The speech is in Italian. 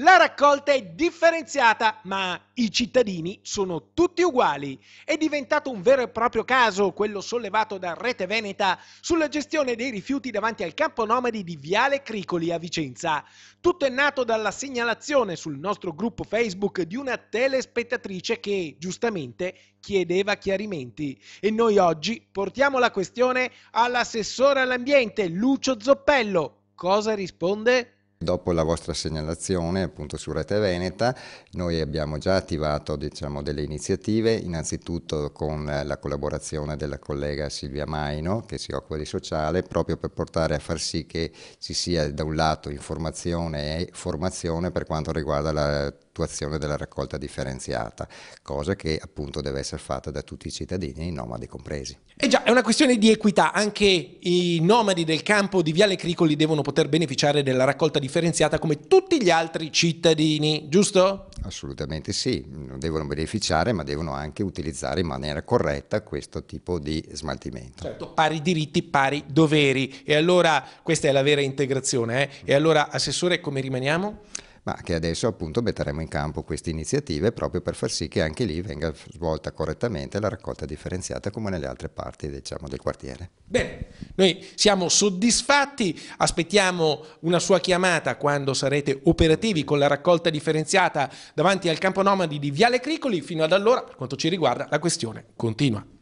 La raccolta è differenziata, ma i cittadini sono tutti uguali. È diventato un vero e proprio caso quello sollevato da Rete Veneta sulla gestione dei rifiuti davanti al campo nomadi di Viale Cricoli a Vicenza. Tutto è nato dalla segnalazione sul nostro gruppo Facebook di una telespettatrice che, giustamente, chiedeva chiarimenti. E noi oggi portiamo la questione all'assessore all'ambiente Lucio Zoppello. Cosa risponde? Dopo la vostra segnalazione appunto su Rete Veneta, noi abbiamo già attivato diciamo, delle iniziative, innanzitutto con la collaborazione della collega Silvia Maino che si occupa di sociale, proprio per portare a far sì che ci sia da un lato informazione e formazione per quanto riguarda la attuazione della raccolta differenziata, cosa che appunto deve essere fatta da tutti i cittadini, i nomadi compresi. E eh già, è una questione di equità, anche i nomadi del campo di Viale Cricoli devono poter beneficiare della raccolta differenziata come tutti gli altri cittadini, giusto? Assolutamente sì, devono beneficiare ma devono anche utilizzare in maniera corretta questo tipo di smaltimento. Certo, pari diritti, pari doveri e allora questa è la vera integrazione eh? e allora Assessore come rimaniamo? ma che adesso appunto metteremo in campo queste iniziative proprio per far sì che anche lì venga svolta correttamente la raccolta differenziata come nelle altre parti diciamo, del quartiere. Bene, noi siamo soddisfatti, aspettiamo una sua chiamata quando sarete operativi con la raccolta differenziata davanti al campo nomadi di Viale Cricoli, fino ad allora per quanto ci riguarda la questione continua.